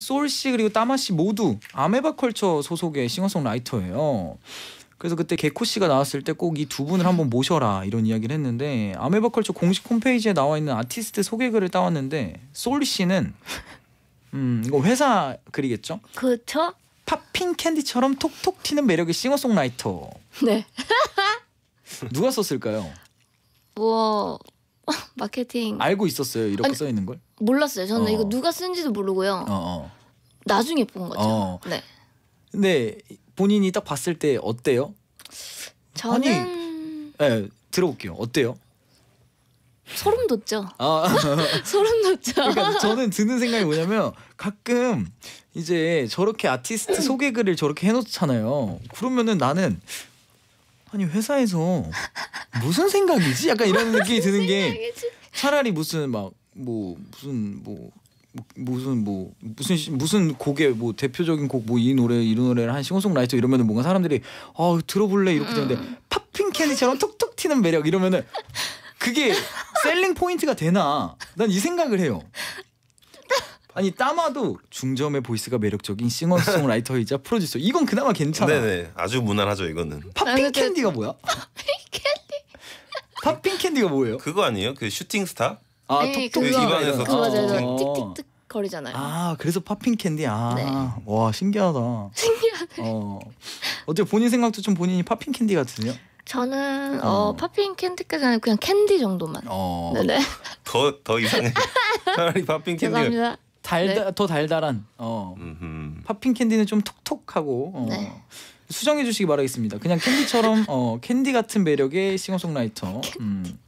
소울 씨 그리고 따마 씨 모두 아메바 컬처 소속의 싱어송라이터예요. 그래서 그때 개코 씨가 나왔을 때 꼭 이 두 분을 한번 모셔라 이런 이야기를 했는데 아메바 컬처 공식 홈페이지에 나와 있는 아티스트 소개글을 따왔는데 솔 씨는 음 이거 회사 글이겠죠? 그렇죠. 팝핀 캔디처럼 톡톡 튀는 매력의 싱어송라이터. 네. 누가 썼을까요? 뭐 마케팅 알고 있었어요 이렇게 아니, 써 있는 걸? 몰랐어요. 저는 어. 이거 누가 쓴지도 모르고요. 어, 어, 나중에 본 거죠. 어. 네. 근데 본인이 딱 봤을 때 어때요? 저는 아 네, 들어볼게요. 어때요? 소름 돋죠. 아, 소름 돋죠. 그러니까 저는 드는 생각이 뭐냐면 가끔 이제 저렇게 아티스트 소개 글을 저렇게 해놓잖아요. 그러면은 나는 아니 회사에서 무슨 생각이지? 약간 이런 느낌이 드는 게 차라리 무슨 막 뭐 무슨 뭐 무슨 뭐 무슨 무슨 곡의 뭐 대표적인 곡 뭐 이 노래 이런 노래를 한 싱어송라이터 이러면은 뭔가 사람들이 아 들어볼래 이렇게 되는데 음. 음. 팝핑 캔디처럼 톡톡 튀는 매력 이러면은 그게 셀링 포인트가 되나? 난 이 생각을 해요. 아니 따마도 중점의 보이스가 매력적인 싱어송라이터이자 프로듀서. 이건 그나마 괜찮아. 네네. 아주 무난하죠 이거는. 팝핑 캔디가 뭐야? 팝핑 캔디가 뭐예요? 그거 아니에요? 그 슈팅 스타? 아, 톡톡 그그 맞아요. 어. 틱틱틱 거리잖아요. 아, 그래서 팝핑 캔디. 아, 네. 신기하다. 신기하네. 어, 어째 본인 생각도 좀 본인이 팝핑 캔디 같으세요? 저는 어, 어 팝핑 캔디까지는 그냥 캔디 정도만. 어. 네네. 더 더 이상해. 차라리 팝핑 캔디. 죄송합니다. 달다 네. 더 달달한 어. 팝핑 캔디는 좀 톡톡하고 어. 네. 수정해 주시기 바라겠습니다. 그냥 캔디처럼 어, 캔디 같은 매력의 싱어송라이터. 음.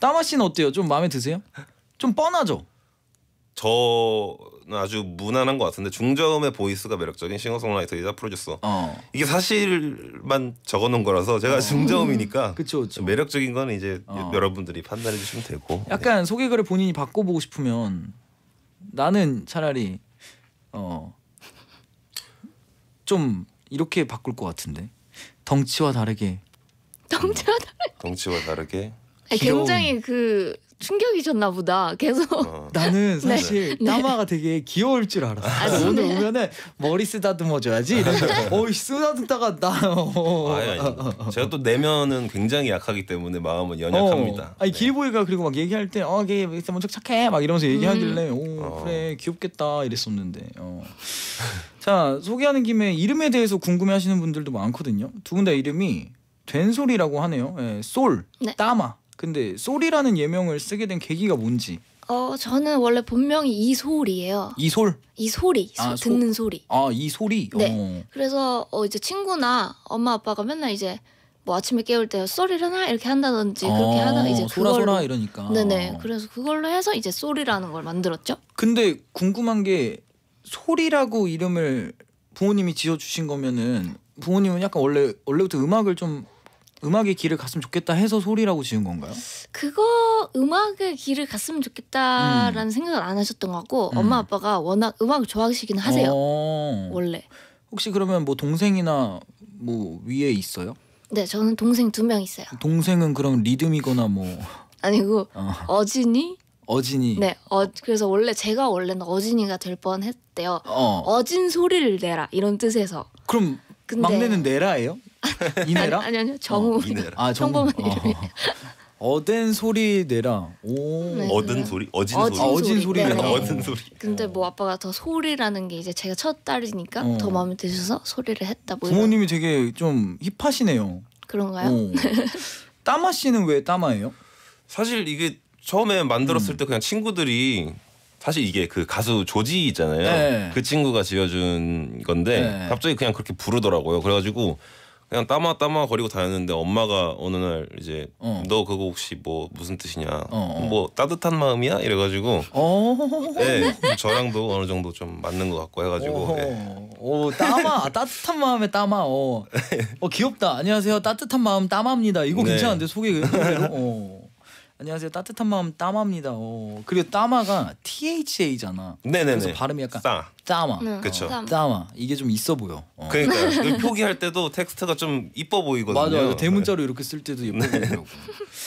따마 씨는 어때요? 좀 마음에 드세요? 좀 뻔하죠? 저 아주 무난한 것 같은데 중저음의 보이스가 매력적인 싱어송라이터이자 프로듀서. 어. 이게 사실만 적어놓은 거라서 제가 어. 중저음이니까 그쵸, 그쵸. 매력적인 건 이제 어. 여러분들이 판단해 주시면 되고. 약간 네. 소개글을 본인이 바꿔보고 싶으면 나는 차라리 어 좀 이렇게 바꿀 것 같은데 덩치와 다르게 덩치와 음. 다르게 덩치와 다르게 아니, 굉장히 그 충격이셨나 보다. 계속 어. 나는 네. 사실 나마가 네. 되게 귀여울 줄 알았어. 아, 오늘 오면은 머리 쓰다듬어 줘야지. 네. 어이 쓰다듬다가 나. 어. 아니, 아니. 제가 또 내면은 굉장히 약하기 때문에 마음은 연약합니다. 어. 아니 네. 길보이가 그리고 막 얘기할 때 어, 걔 먼저 착해 막 이러면서 음. 얘기하길래 음. 오 어. 그래 귀엽겠다 이랬었는데. 어. 자 소개하는 김에 이름에 대해서 궁금해하시는 분들도 많거든요. 두 분 다 이름이 된소리라고 하네요. 예, 솔, 네. 따마 근데 솔이라는 예명을 쓰게 된 계기가 뭔지. 어 저는 원래 본명이 이솔이에요. 이솔? 이소리 아, 듣는 소리. 아이 소리. 네. 어. 그래서 어 이제 친구나 엄마 아빠가 맨날 이제 뭐 아침에 깨울 때 소리를나 이렇게 한다든지 그렇게 아, 어, 하다가 이제 소라 그걸로, 소라 이러니까. 네네. 그래서 그걸로 해서 이제 소리라는 걸 만들었죠. 근데 궁금한 게 소리라고 이름을 부모님이 지어주신 거면은 부모님은 약간 원래 원래부터 음악을 좀 음악의 길을 갔으면 좋겠다 해서 소리라고 지은 건가요? 그거 음악의 길을 갔으면 좋겠다라는 음. 생각을 안 하셨던 것 같고 음. 엄마 아빠가 워낙 음악 좋아하시긴 하세요 어. 원래 혹시 그러면 뭐 동생이나 뭐 위에 있어요? 네 저는 동생 두 명 있어요 동생은 그럼 리듬이거나 뭐 아니고 어. 진이 어진이 네 어, 그래서 원래 제가 원래는 어진이가 될 뻔했대요 어. 어진 소리를 내라 이런 뜻에서 그럼 근데 막내는 내라예요? 아, 이내라? 아니 아니요 정우. 어, 이내라. 아, 정우. 아. 이름이. 어된 소리 내라. 오. 네. 얻은 소리, 어진 어진 소리. 어진 소리. 소리. 네. 소리. 근데 뭐 아빠가 더 소리라는 게 이제 제가 첫 딸이니까 어. 더 마음에 드셔서 소리를 했다. 뭐 이런. 부모님이 되게 좀 힙하시네요. 그런가요? 따마 씨는 왜 따마예요? 사실 이게 처음에 만들었을 음. 때 그냥 친구들이 사실 이게 그 가수 조지 있잖아요. 네. 그 친구가 지어준 건데 네. 갑자기 그냥 그렇게 부르더라고요. 그래가지고 그냥 따마 따마 거리고 다녔는데 엄마가 어느 날 이제 어. 너 그거 혹시 뭐 무슨 뜻이냐 어. 어. 뭐 따뜻한 마음이야 이래가지고 어. 예 그 저랑도 어느 정도 좀 맞는 것 같고 해가지고 어. 예. 오 따마 따뜻한 마음에 따마 어. 귀엽다 안녕하세요 따뜻한 마음 따마입니다 이거 네. 괜찮은데 소개 소개로 어. 안녕하세요. 따뜻한 마음 따마입니다. 오. 그리고 따마가 THA잖아. 네네네. 그래서 발음이 약간 싸. 따마. 응. 그렇죠. 따마. 이게 좀 있어 보여. 어. 그러니까 표기할 때도 텍스트가 좀 이뻐 보이거든요. 맞아, 맞 네. 대문자로 이렇게 쓸 때도 예뻐 더라고